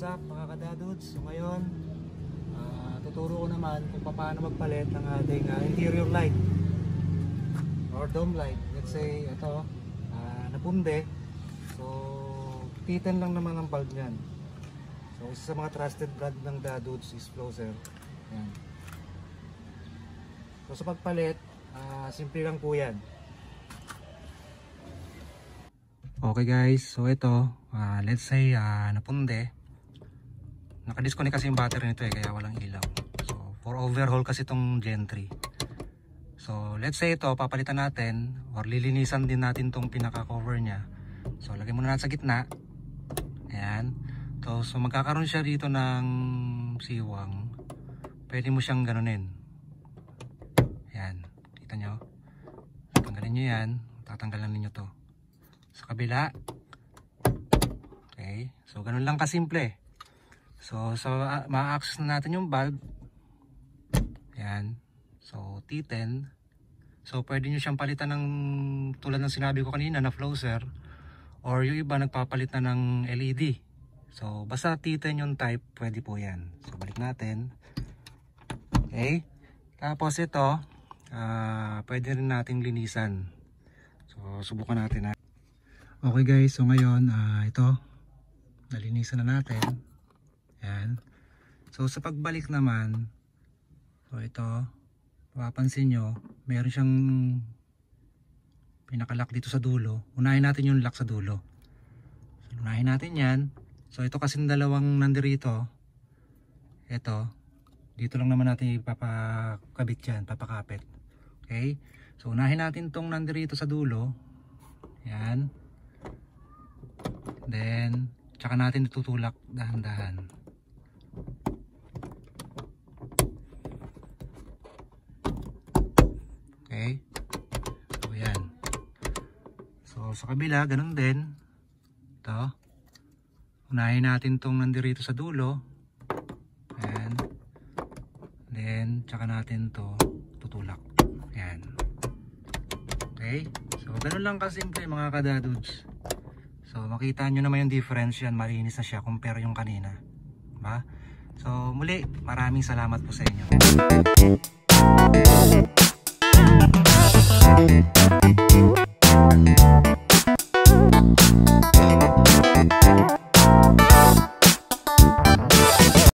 What's up mga kadadudes? So ngayon, uh, tuturo ko naman kung paano magpalit ng ating uh, interior light or dome light. Let's say ito, uh, ah, napunde. So, titan lang naman ang bulb niyan. So, isa sa mga trusted brand ng dadudes is Floser. Yan. So, sa pagpalit, uh, simple lang po yan. Okay guys, so ito, uh, let's say uh, napunde. Nakadisconnect kasi yung battery nito eh kaya walang ilaw. So for overhaul kasi itong gentry. So let's say ito papalitan natin or lilinisan din natin tong pinaka cover niya. So lagay muna natin sa gitna. Ayan. So, so magkakaroon siya dito ng siwang. Pwede mo siyang ganunin. Ayan. Kita nyo. Tanggalin nyo yan. Tatanggalan ninyo to. Sa kabila. Okay. So ganun lang kasimple. So, so uh, ma-access na natin yung valve. Ayan. So, T10. So, pwede nyo siyang palitan ng tulad ng sinabi ko kanina na flowser. Or yung iba nagpapalit na ng LED. So, basta T10 yung type, pwede po yan. So, balik natin. Okay. Tapos ito, uh, pwede rin nating linisan. So, subukan natin. Ha? Okay guys, so ngayon, uh, ito, nalinisan na natin. So sa pagbalik naman, so ito, mapapansin nyo, meron siyang pinakalock dito sa dulo. Unahin natin yung lock sa dulo. So unahin natin yan. So ito kasing dalawang nandirito, ito, dito lang naman natin ipapakabit yan, papakapit. Okay? So unahin natin tong nandirito sa dulo. Yan. Then, tsaka natin itutulak dahan-dahan. So oh, sa kabila, ganun din. Ito. Unahin natin tong nandirito sa dulo. Ayan. Then, tsaka natin to tutulak. Ayan. Okay? So, ganun lang kasimple mga kadadudes. So, makita nyo naman yung difference yan. Marinis na siya compare yung kanina. ba? Diba? So, muli, maraming salamat po sa inyo.